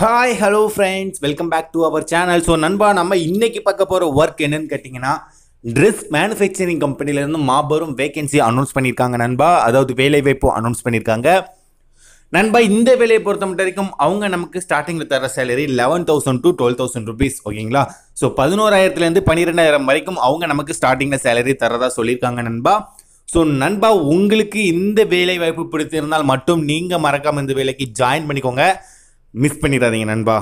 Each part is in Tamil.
hi hello friends welcome back to our channel so நண்பா நம்ம இன்றைக்கி பார்க்க போகிற ஒர்க் என்னன்னு கேட்டிங்கன்னா ட்ரெஸ் மேனுஃபேக்சரிங் கம்பெனிலேருந்து மாபெரும் வேகன்சி அனௌன்ஸ் பண்ணியிருக்காங்க நண்பா அதாவது வேலைவாய்ப்பு அனௌன்ஸ் பண்ணியிருக்காங்க நண்பா இந்த வேலையை பொறுத்த மட்டும் வரைக்கும் அவங்க நமக்கு ஸ்டார்டிங்கில் தர salary eleven thousand to twelve thousand rupees ஓகேங்களா ஸோ பதினோராயிரத்துலேருந்து பன்னிரெண்டாயிரம் வரைக்கும் அவங்க நமக்கு ஸ்டார்டிங்கில் சேலரி தரதா சொல்லியிருக்காங்க நண்பா ஸோ நண்பா உங்களுக்கு இந்த வேலை வாய்ப்பு பிடித்திருந்தால் மட்டும் நீங்கள் மறக்காமல் இந்த வேலைக்கு ஜாயின் பண்ணிக்கோங்க மிஸ் பண்ணிடாதீங்க நண்பா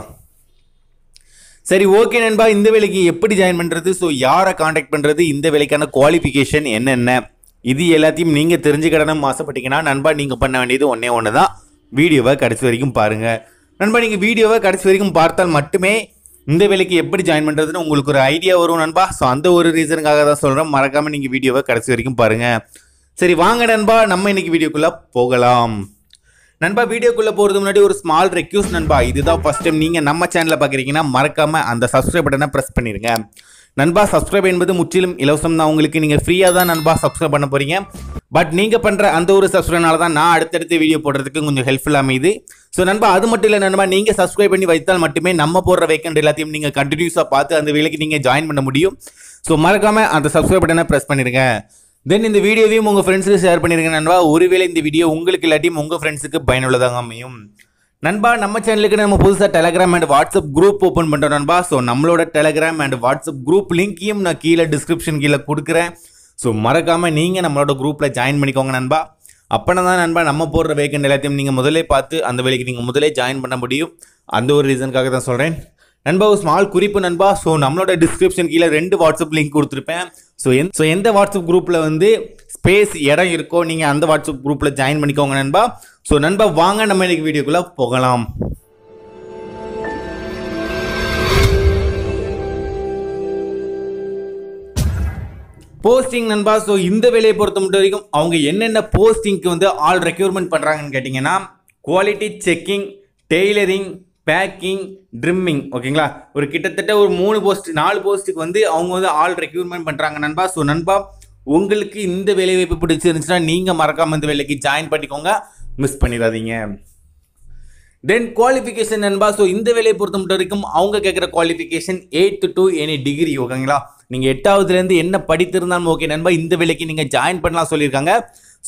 சரி ஓகே நண்பா இந்த வேலைக்கு எப்படி ஜாயின் பண்ணுறது ஸோ யாரை காண்டாக்ட் பண்ணுறது இந்த வேலைக்கான குவாலிஃபிகேஷன் என்னென்ன இது எல்லாத்தையும் நீங்கள் தெரிஞ்சுக்கிடணும் ஆசைப்பட்டீங்கன்னா நண்பா நீங்கள் பண்ண வேண்டியது ஒன்றே ஒன்று தான் வீடியோவை கடைசி வரைக்கும் பாருங்கள் நண்பா நீங்கள் வீடியோவை கடைசி வரைக்கும் பார்த்தால் மட்டுமே இந்த வேலைக்கு எப்படி ஜாயின் பண்ணுறதுன்னு உங்களுக்கு ஒரு ஐடியா வரும் நண்பா ஸோ அந்த ஒரு ரீசனுக்காக தான் சொல்கிறேன் மறக்காமல் நீங்கள் வீடியோவை கடைசி வரைக்கும் பாருங்கள் சரி வாங்க நண்பா நம்ம இன்னைக்கு வீடியோக்குள்ளே போகலாம் நண்பா வீடியோக்குள்ளே போகிறது முன்னாடி ஒரு ஸ்மால் ரெக்யூஸ் நண்பா இதுதான் ஃபஸ்ட் டைம் நீங்கள் நம்ம சேனலில் பார்க்குறீங்கன்னா மறக்காமல் அந்த சப்ஸ்கிரைப் பட்டனை ப்ரெஸ் பண்ணிடுங்க நண்பா சப்ஸ்கிரைப் என்பது முற்றிலும் இலவசம் தான் உங்களுக்கு நீங்கள் ஃப்ரீயாக தான் நண்பா சப்ஸ்கிரைப் பண்ண போகிறீங்க பட் நீங்கள் பண்ணுற அந்த ஒரு சப்ஸ்கிரைப்னால தான் நான் அடுத்தடுத்து வீடியோ போடுறதுக்கு கொஞ்சம் ஹெல்ப்ஃபுல்லாக அமையுது ஸோ நண்பா அது மட்டும் இல்லை நண்பா நீங்கள் சப்ஸ்கிரைப் பண்ணி வைத்தால் மட்டுமே நம்ம போடுற வேக்கண்ட் எல்லாத்தையும் நீங்கள் கண்டினியூஸாக பார்த்து அந்த வேலைக்கு நீங்கள் ஜாயின் பண்ண முடியும் ஸோ மறக்காமல் அந்த சப்ஸ்கிரைப் பட்டனை ப்ரெஸ் பண்ணிடுங்க தென் இந்த வீடியோவையும் உங்கள் ஃப்ரெண்ட்ஸுக்கு ஷேர் பண்ணியிருக்க நண்பா ஒருவேளை இந்த வீடியோ உங்களுக்கு இல்லாட்டியும் உங்கள் ஃப்ரெண்ட்ஸுக்கு பயனுள்ளதாக அமையும் நண்பா நம்ம சேனலுக்கு நம்ம புதுசாக Telegram and WhatsApp group open பண்ணுறோம் நண்பா ஸோ நம்மளோட டெலகிராம் அண்ட் வாட்ஸ்அப் குரூப் லிங்க்கையும் நான் கீழே டிஸ்கிரிப்ஷன் கீழே கொடுக்குறேன் ஸோ மறக்காமல் நீங்கள் நம்மளோட குரூப்பில் ஜாயின் பண்ணிக்கோங்க நண்பா அப்போனா தான் நண்பா நம்ம போடுற வேகன் எல்லாத்தையும் நீங்கள் முதலே பார்த்து அந்த வேலைக்கு நீங்கள் முதலே ஜாயின் பண்ண முடியும் அந்த ஒரு ரீசனுக்காக தான் சொல்கிறேன் நண்பா ஒரு ஸ்மால் குறிப்பு நண்பா ஸோ நம்மளோட டிஸ்கிரிப்ஷன் கீழே ரெண்டு வாட்ஸ்அப் லிங்க் கொடுத்துருப்பேன் ஸோ எந் ஸோ எந்த வாட்ஸ்அப் குரூப்பில் வந்து ஸ்பேஸ் இடம் இருக்கோ நீங்கள் அந்த வாட்ஸ்அப் குரூப்பில் ஜாயின் பண்ணிக்கோங்க நண்பா ஸோ நண்பா வாங்க நம்ம இன்னைக்கு வீடியோக்குள்ளே போகலாம் போஸ்டிங் நண்பா ஸோ இந்த வேலையை பொறுத்த மட்டும் வரைக்கும் அவங்க என்னென்ன போஸ்டிங்க்கு வந்து ஆள் ரெக்யூர்மெண்ட் பண்ணுறாங்கன்னு கேட்டிங்கன்னா quality checking tailoring packing trimming ஓகேங்களா ஒரு கிட்டத்தட்ட ஒரு மூணு போஸ்ட் நாலு போஸ்ட்டுக்கு வந்து அவங்க வந்து ஆள் ரெக்யூர்மெண்ட் பண்ணுறாங்க நண்பா ஸோ நண்பா உங்களுக்கு இந்த வேலை வாய்ப்பு பிடிச்சிருந்துச்சுன்னா நீங்கள் மறக்காமல் இந்த வேலைக்கு ஜாயின் பண்ணிக்கோங்க மிஸ் பண்ணிடாதீங்க தென் குவாலிஃபிகேஷன் நண்பா ஸோ இந்த வேலையை பொறுத்த மட்டும் வரைக்கும் அவங்க கேட்குற qualification eighth to any degree ஓகேங்களா நீங்கள் எட்டாவதுலேருந்து என்ன படித்திருந்தாலும் ஓகே நண்பா இந்த வேலைக்கு நீங்கள் ஜாயின் பண்ணலாம் சொல்லியிருக்காங்க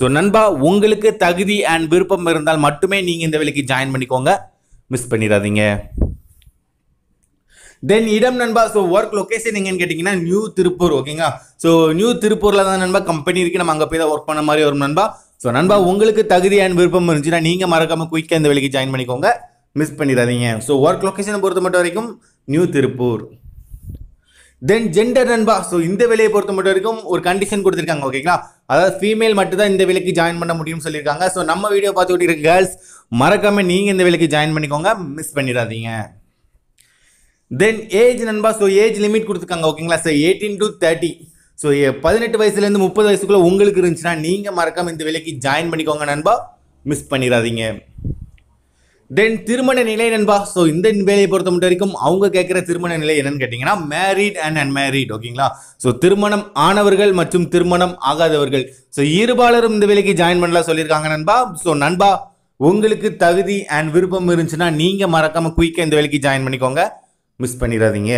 ஸோ நண்பா உங்களுக்கு தகுதி அண்ட் விருப்பம் இருந்தால் மட்டுமே நீங்கள் இந்த வேலைக்கு ஜாயின் பண்ணிக்கோங்க மிஸ் பண்ணிடாதீங்க தென் இடம் நண்பா ஸோ ஒர்க் லொக்கேஷன் எங்கன்னு கேட்டிங்கன்னா நியூ திருப்பூர் ஓகேங்களா ஸோ நியூ திருப்பூரில் தான் நண்பா கம்பெனி இருக்குது நம்ம அங்கே போய் தான் ஒர்க் பண்ண மாதிரி வரும் நண்பா ஸோ நண்பா உங்களுக்கு தகுதியான விருப்பம் இருந்துச்சுன்னா நீங்கள் மறக்காமல் குயிக்காக இந்த வேலைக்கு ஜாயின் பண்ணிக்கோங்க மிஸ் பண்ணிடாதீங்க ஸோ ஒர்க் லொக்கேஷனை பொறுத்த மட்டும் வரைக்கும் நியூ திருப்பூர் தென் ஜெண்டர் நண்பா ஸோ இந்த வேலையை பொறுத்த மட்டும் வரைக்கும் ஒரு கண்டிஷன் கொடுத்துருக்காங்க ஓகேங்களா அதாவது ஃபீமேல் மட்டும்தான் இந்த விலைக்கு ஜாயின் பண்ண முடியும்னு சொல்லியிருக்காங்க ஸோ நம்ம வீடியோ பார்த்துக்கிட்டு இருக்க கேர்ள்ஸ் மறக்காம நீங்கள் இந்த வேலைக்கு ஜாயின் பண்ணிக்கோங்க மிஸ் பண்ணிடாதீங்க தென் ஏஜ் நண்பா ஸோ ஏஜ் லிமிட் கொடுத்துருக்காங்க ஓகேங்களா so eighteen to thirty so பதினெட்டு வயசுலேருந்து முப்பது வயசுக்குள்ளே உங்களுக்கு இருந்துச்சுன்னா நீங்கள் மறக்காமல் இந்த விலைக்கு ஜாயின் பண்ணிக்கோங்க நண்பா மிஸ் பண்ணிடாதீங்க தென் திருமண நிலை நண்பா ஸோ இந்த வேலையை பொறுத்த மட்டும் வரைக்கும் அவங்க கேட்குற திருமண நிலை என்னன்னு கேட்டிங்கன்னா மேரிட் அண்ட் அன்மேரிட் ஓகேங்களா ஸோ திருமணம் ஆனவர்கள் மற்றும் திருமணம் ஆகாதவர்கள் ஸோ இருபாலரும் இந்த வேலைக்கு ஜாயின் பண்ணலாம் சொல்லியிருக்காங்க நண்பா ஸோ நண்பா உங்களுக்கு தகுதி அண்ட் விருப்பம் இருந்துச்சுன்னா நீங்கள் மறக்காமல் குயிக்காக இந்த வேலைக்கு ஜாயின் பண்ணிக்கோங்க மிஸ் பண்ணிடாதீங்க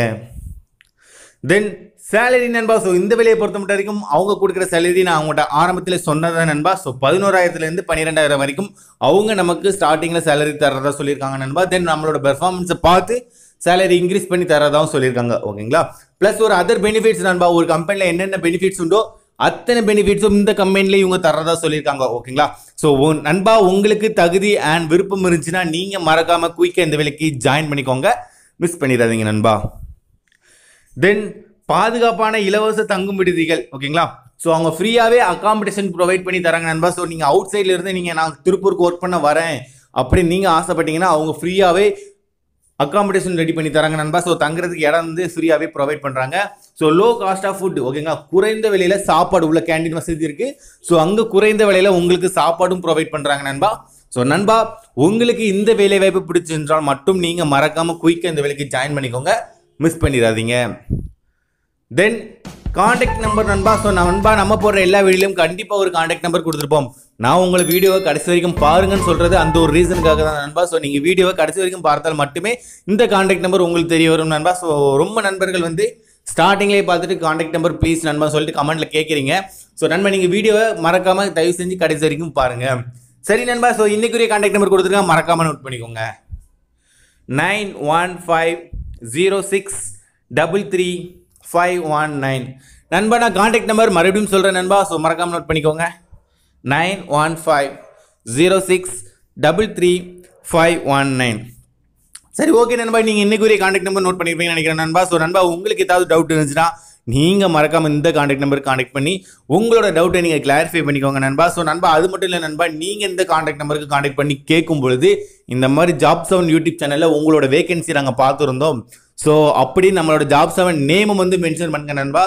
தென் சேலரி நண்பா ஸோ இந்த வேலையை பொறுத்த மட்டும் வரைக்கும் அவங்க கொடுக்குற சேலரி நான் அவங்கள்ட்ட ஆரம்பத்தில் சொன்னதான் நண்பா ஸோ பதினோராயிரத்துலேருந்து பன்னிரெண்டாயிரம் வரைக்கும் அவங்க நமக்கு ஸ்டார்டிங்கில் சேலரி தர்றதா சொல்லியிருக்காங்க நண்பா தென் நம்மளோட பெர்ஃபார்மன்ஸை பார்த்து சேலரி இன்க்ரீஸ் பண்ணி தரதாகவும் சொல்லியிருக்காங்க ஓகேங்களா ப்ளஸ் ஒரு அதர் பெனிஃபிட்ஸ் நண்பா ஒரு கம்பெனியில் என்னென்ன பெனிஃபிட்ஸ் உண்டோ அத்தனை பெனிஃபிட்ஸும் இந்த கம்பெனிலேயும் இவங்க தரதா சொல்லியிருக்காங்க ஓகேங்களா ஸோ நண்பா உங்களுக்கு தகுதி அண்ட் விருப்பம் இருந்துச்சுன்னா நீங்கள் மறக்காமல் குயிக்க இந்த வேலைக்கு ஜாயின் பண்ணிக்கோங்க மிஸ் பண்ணிடாதீங்க நண்பா தென் பாதுகாப்பான இலவச தங்கும் விடுதிகள் ஓகேங்களா ஸோ அவங்க ஃப்ரீயாகவே அகாமடேஷன் ப்ரொவைட் பண்ணி தராங்க நண்பா ஸோ நீங்கள் அவுட் சைடில் இருந்து நீங்கள் நான் திருப்பூருக்கு ஒர்க் பண்ண வரேன் அப்படின்னு நீங்கள் ஆசைப்பட்டீங்கன்னா அவங்க ஃப்ரீயாகவே அகாமடேஷன் ரெடி பண்ணி தராங்க நண்பா ஸோ தங்குறதுக்கு இடம் வந்து ஃப்ரீயாகவே ப்ரொவைட் பண்ணுறாங்க so low cost of food ஓகேங்களா குறைந்த விலையில் சாப்பாடு உள்ள கேண்டீன் வசதி இருக்குது ஸோ அங்கே குறைந்த விலையில் உங்களுக்கு சாப்பாடும் ப்ரொவைட் பண்ணுறாங்க நண்பா ஸோ நண்பா உங்களுக்கு இந்த வேலைவாய்ப்பு பிடிச்சிருந்தால் மட்டும் நீங்கள் மறக்காமல் குயிக்காக இந்த வேலைக்கு ஜாயின் பண்ணிக்கோங்க மிஸ் பண்ணிடாதீங்க தென் காண்டாக்ட் நம்பர் நண்பா ஸோ நண்பா நம்ம போடுற எல்லா வீடியோலையும் கண்டிப்பாக ஒரு காண்டாக்ட் நம்பர் கொடுத்துருப்போம் நான் உங்களை வீடியோவை கடைசி வரைக்கும் பாருங்கன்னு சொல்கிறது அந்த ஒரு ரீசனுக்காக தான் நண்பா ஸோ நீங்கள் வீடியோவை கடைசி வரைக்கும் பார்த்தால் மட்டுமே இந்த காண்டாக்ட் நம்பர் உங்களுக்கு தெரிய வரும் நண்பா ஸோ ரொம்ப நண்பர்கள் வந்து ஸ்டார்டிங்லேயே பார்த்துட்டு காண்டாக்ட் நம்பர் ப்ளீஸ் நண்பா சொல்லிட்டு கமெண்ட்டில் கேட்குறீங்க ஸோ நண்பா நீங்கள் வீடியோவை மறக்காமல் தயவு செஞ்சு கடைசி வரைக்கும் பாருங்கள் சரி நண்பா ஸோ இன்றைக்குரிய காண்டாக்ட் நம்பர் கொடுத்துருக்கேன் மறக்காமல் நோட் பண்ணிக்கோங்க nine one five zero six double three five one nine நண்பா நான் கான்டாக்ட் நம்பர் மறுபடியும் சொல்கிறேன் நண்பா ஸோ மறக்காமல் நோட் பண்ணிக்கோங்க nine one five zero six double three five one nine சரி ஓகே நண்பா நீங்கள் இன்றைக்குரிய காண்டக்ட் நம்பர் நோட் பண்ணியிருப்பீங்கன்னு நினைக்கிறேன் நண்பா ஸோ நண்பா உங்களுக்கு ஏதாவது டவுட் இருந்துச்சுன்னா நீங்கள் மறக்காமல் இந்த காண்டக்ட் நம்பர் காண்டாக்ட் பண்ணி உங்களோட டவுட்டை நீங்கள் கிளாரிஃபை பண்ணிக்கோங்க நண்பா ஸோ நண்பா அது மட்டும் இல்லை நண்பா நீங்கள் இந்த காண்டாக்ட் நம்பருக்கு காண்டக்ட் பண்ணி கேட்கும் பொழுது இந்த மாதிரி ஜாப் செவன் யூடியூப் சேனலில் உங்களோட வேகன்சி நாங்கள் பார்த்துருந்தோம் ஸோ அப்படி நம்மளோட ஜாப் செவன் நேம் வந்து மென்ஷன் பண்ணுங்க நண்பா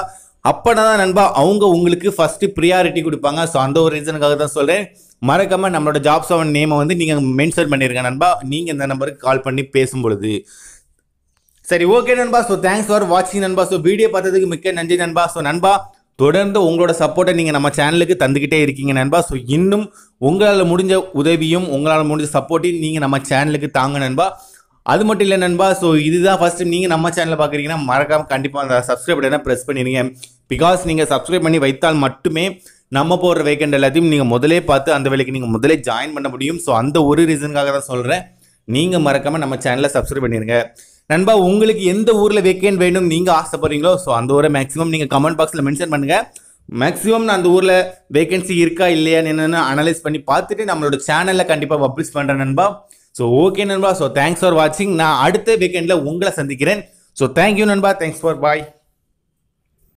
அப்படின்னா தான் நண்பா அவங்க உங்களுக்கு ஃபஸ்ட்டு ப்ரியாரிட்டி கொடுப்பாங்க ஸோ அந்த ஒரு ரீசனுக்காக தான் சொல்கிறேன் மறக்காமல் நம்மளோட ஜாப் செவன் நேமை வந்து நீங்கள் மென்ஷன் பண்ணிருங்க நண்பா நீங்கள் இந்த நம்பருக்கு கால் பண்ணி பேசும் பொழுது சரி ஓகே நண்பா ஸோ தேங்க்ஸ் ஃபார் வாட்சிங் நண்பா ஸோ வீடியோ பார்த்ததுக்கு மிக்க நன்றி நண்பா ஸோ நண்பா தொடர்ந்து உங்களோட சப்போர்ட்டை நீங்கள் நம்ம சேனலுக்கு தந்துக்கிட்டே இருக்கீங்க நண்பா ஸோ இன்னும் உங்களால் முடிஞ்ச உதவியும் உங்களால் முடிஞ்ச சப்போர்ட்டையும் நீங்கள் நம்ம சேனலுக்கு தாங்க நண்பா அது மட்டும் இல்லை நண்பா ஸோ இதுதான் ஃபஸ்ட் டைம் நீங்கள் நம்ம சேனலில் பார்க்குறீங்கன்னா மறக்காமல் கண்டிப்பாக அந்த சப்ஸ்கிரைப் பட்டனை ப்ரெஸ் பண்ணிடுங்க பிகாஸ் நீங்கள் சப்ஸ்கிரைப் பண்ணி வைத்தால் மட்டுமே நம்ம போடுற வேக்கண்ட் எல்லாத்தையும் நீங்கள் முதலே பார்த்து அந்த வேலைக்கு நீங்கள் முதலே ஜாயின் பண்ண முடியும் ஸோ அந்த ஒரு ரீசனுக்காக தான் சொல்கிறேன் நீங்கள் மறக்காமல் நம்ம சேனலை சப்ஸ்கிரைப் பண்ணிடுங்க நண்பா உங்களுக்கு எந்த ஊரில் வேக்கண்ட் வேணும் நீங்கள் ஆசைப்படுறீங்களோ ஸோ அந்த ஊரை மேக்ஸிமம் நீங்கள் கமெண்ட் பாக்ஸில் மென்ஷன் பண்ணுங்கள் மேக்ஸிமம் நான் அந்த ஊரில் வேகன்சி இருக்கா இல்லையான்னு என்னென்னு அனலைஸ் பண்ணி பார்த்துட்டு நம்மளோட சேனலில் கண்டிப்பாக பப்ளிஷ் பண்ணுறேன் நண்பா ஸோ ஓகே நண்பா ஸோ தேங்க்ஸ் ஃபார் வாட்சிங் நான் அடுத்த வீக்கெண்டில் உங்களை சந்திக்கிறேன் ஸோ தேங்க்யூ நண்பா தேங்க்ஸ் ஃபார் பாய்